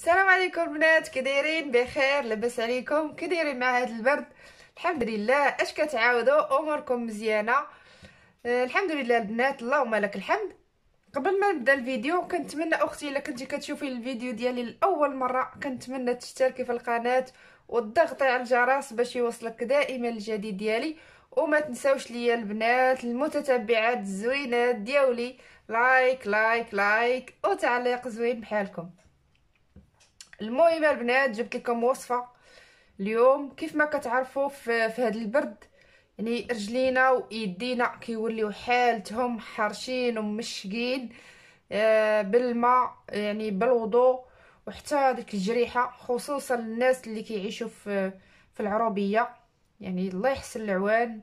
السلام عليكم بنات كدايرين بخير لاباس عليكم كدايرين مع هذا البرد الحمد لله اش كتعاودوا اموركم مزيانه آه، الحمد لله البنات اللهم لك الحمد قبل ما نبدا الفيديو كنتمنى اختي الا كنتي كتشوفي الفيديو ديالي لاول مره كنتمنى تشتركي في القناه وتضغطي على الجرس باش يوصلك دائما الجديد ديالي وما تنساوش ليا البنات المتتبعات الزوينات ديالي لايك لايك لايك وتعليق زوين بحالكم المهم البنات جبت لكم وصفه اليوم كيف ما كتعرفوا في, في هذا البرد يعني رجلينا وايدينا كيوليو حالتهم حارشين ومشقين آه بالماء يعني بالوضوء وحتى ديك الجريحه خصوصا الناس اللي كيعيشوا في في العروبيه يعني الله يحسن العوان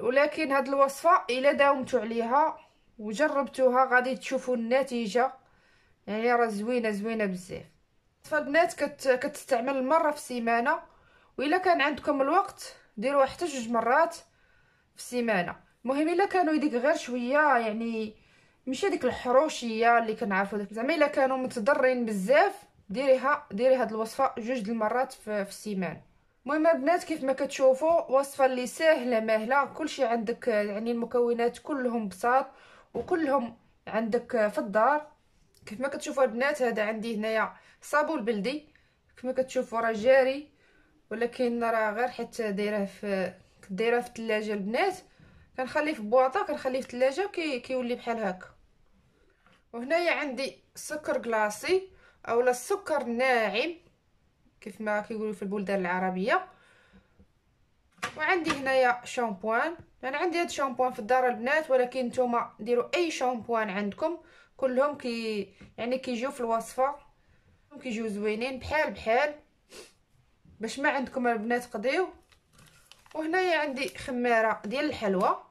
ولكن هاد الوصفه الا داومتوا عليها وجربتوها غادي تشوفوا النتيجه يعني راه زوينه زوينه بزاف فالبنات كت كتستعمل مره في السيمانه والا كان عندكم الوقت ديروها حتى جوج مرات في السيمانه المهم الا كانوا يديك غير شويه يعني ماشي ديك الحروشيه اللي كنعرفوا داك زعما الا كانوا متضرين بزاف ديريها ديري هاد الوصفه جوج المرات في, في السيمانه المهم البنات كيف ما كتشوفوا وصفه اللي سهله مهله كلشي عندك يعني المكونات كلهم بساط وكلهم عندك في الدار كيف ما كتشوفوا البنات هذا عندي هنايا صابون بلدي كيف ما كتشوفوا راه جاري ولكن راه غير حيت دايره في دايره في الثلاجه البنات كنخليه في بواطه كنخليه في الثلاجه كي كيولي بحال هكا وهنايا عندي سكر كلاصي اولا السكر ناعم كيف ما كيقولوا في البلدان العربيه وعندي هنايا شامبوان انا يعني عندي هاد الشامبوان في الدار البنات ولكن نتوما ديروا اي شامبوان عندكم كلهم كي يعني كيجيو في الوصفه كيجيو زوينين بحال بحال باش ما عندكم البنات قضيو وهنايا عندي خميره ديال الحلوى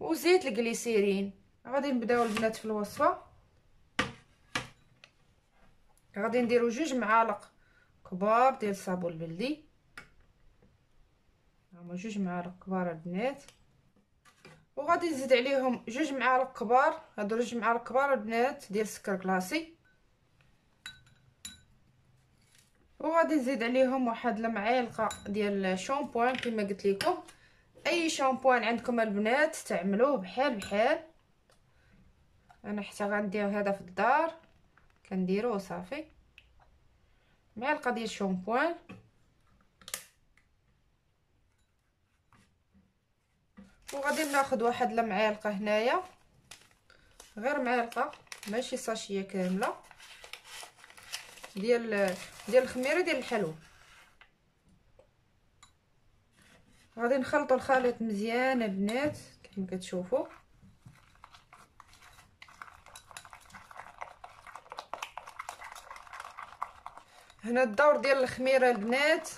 وزيت الكليسيرين غادي نبداو البنات في الوصفه غادي نديرو جوج معالق كبار ديال الصابون البلدي هما جوج معالق كبار البنات وغادي نزيد عليهم جوج معالق كبار هادو جوج معالق كبار البنات ديال السكر كلاصي وغادي نزيد عليهم واحد المعلقه ديال الشامبوان كما قلت لكم اي شامبوان عندكم البنات استعملوه بحال بحال انا حتى غندير هذا في الدار كنديرو صافي معلقه ديال الشامبوان وغادي ناخذ واحد المعلقه هنايا غير معلقه ماشي ساشيه كامله ديال ديال الخميره ديال الحلو غادي نخلطوا الخليط مزيان البنات كما كتشوفوا هنا الدور ديال الخميره البنات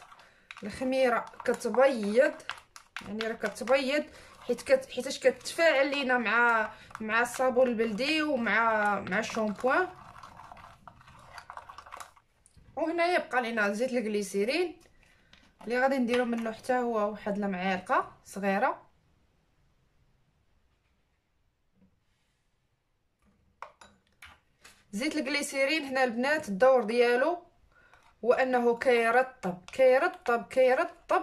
الخميره كتبيض يعني راه كتبيض حيت كت حيتاش كتفاعل لينا مع مع الصابون البلدي ومع مع الشامبوان وهنا يبقى لينا زيت الجليسيرين اللي غادي نديرو منه حتى هو واحد المعالقه صغيره زيت الجليسيرين هنا البنات الدور ديالو هو انه كيرطب كيرطب كيرطب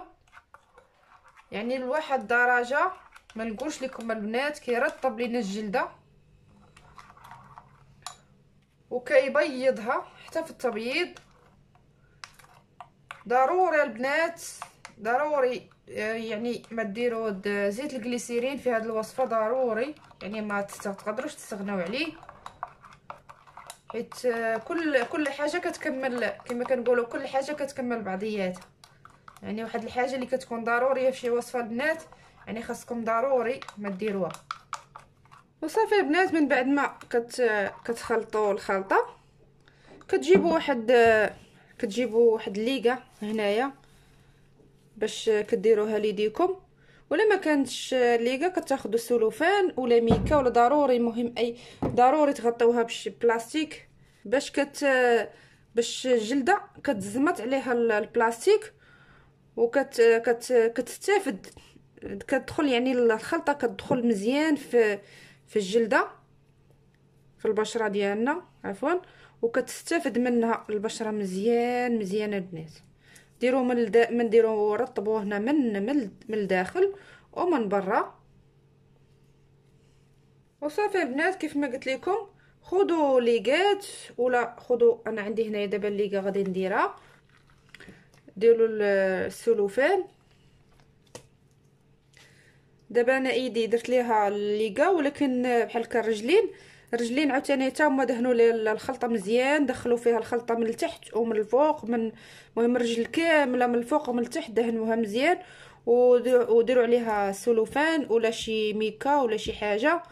يعني لواحد الدرجه ما نقولش لكم البنات كيرطب لينا الجلده وكيبيضها حتى في التبييض ضروري البنات ضروري يعني ما ديروا زيت الجليسيرين في هذه الوصفه ضروري يعني ما تقدروش تستغناو عليه حيت كل كل حاجه كتكمل كما كنقولوا كل حاجه كتكمل بعضياتها يعني واحد الحاجه اللي كتكون ضروريه في شي وصفه البنات يعني خاصكم ضروري ما ديروها وصافي البنات من بعد ما كت كتخلطوا الخلطه كتجيبوا واحد كتجيبوا واحد الليغه هنايا باش كديروها ليديكم ولا ما كانتش ليغا كتاخذوا سلوفان ولا ميكا ولا ضروري مهم اي ضروري تغطيوها بشي بلاستيك باش كت باش الجلده كتزمت عليها البلاستيك وكت كت كتستافد كتدخل يعني الخلطه كتدخل مزيان في في الجلده في البشره ديالنا عفوا وكتستافد منها البشره مزيان مزيان البنات ديروا من الدا... من ديروا رطبوه هنا من من الداخل ومن برا وصافي البنات كيف ما قلت لكم خذوا ليغات ولا خذوا انا عندي هنايا دابا الليغه غادي نديرها ديروا السلوفان دابا انا ايدي درت ليها ليغا ولكن بحال هكا الرجلين الرجلين عاوتاني حتى هما دهنوا الخلطه مزيان دخلوا فيها الخلطه من التحت ومن الفوق من المهم الرجل كامله من الفوق ومن التحت دهنوها مزيان وديروا عليها سلوفان ولا شي ميكا ولا شي حاجه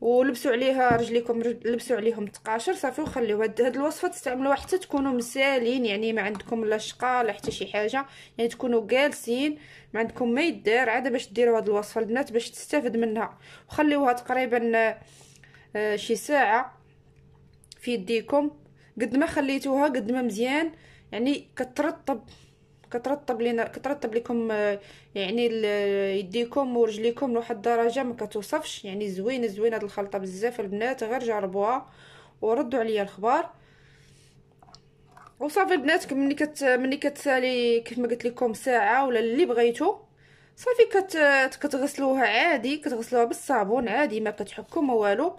ولبسوا عليها رجليكم لبسوا عليهم تقاشر صافي وخليوها هاد الوصفه تستعملوها حتى تكونوا مسالين يعني ما عندكم لا شقه لا حتى شي حاجه يعني تكونوا جالسين ما عندكم ما يدير عاده باش ديروا هاد الوصفه البنات باش تستافد منها وخليوها تقريبا آه، شي ساعه في يديكم قد ما خليتوها قد ما مزيان يعني كترطب كترطب لينا كترطب لكم آه، يعني يديكم ورجليكم لواحد الدرجه ما كتوصفش يعني زوينه زوينه هاد الخلطه بزاف البنات غير جربوها وردوا عليا الخبر وصافي البنات ملي كت ملي كتسالي كيف ما قلت لكم ساعه ولا اللي بغيتو صافي كت كتغسلوها عادي كتغسلوها بالصابون عادي ما كتحكم والو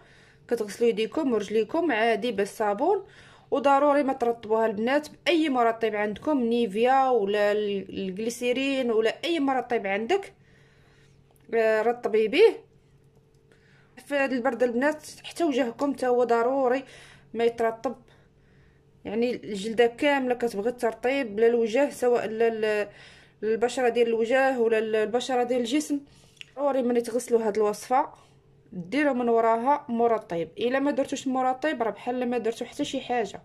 كتغسلوا يديكم ورجليكم عادي بالصابون وضروري ما ترطبوها البنات باي مرطب عندكم نيفيا ولا الجليسيرين ولا اي مرطب عندك آه، رطبي به في هذا البرد البنات حتى وجهكم حتى هو ضروري ما يترطب يعني الجلده كامله كتبغي الترطيب لا الوجه سواء لا البشره ديال الوجه ولا البشره ديال الجسم ضروري ملي تغسلوا هاد الوصفه ديروا من وراها مرطب الا ما درتوش المرطب راه بحال ما درتو حتى شي حاجه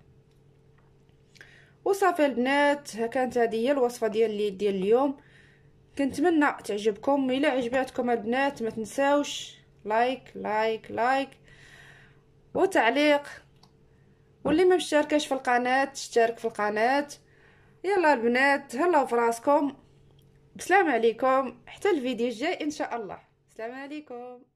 وصافي البنات ها كانت هذه هي الوصفه ديال اللي ديال اليوم كنتمنى تعجبكم الا عجبتكم البنات ما تنساوش لايك لايك لايك وتعليق واللي ما مشاركاش في القناه تشترك في القناه يلا البنات هلاو في راسكم بسلام عليكم حتى الفيديو الجاي ان شاء الله السلام عليكم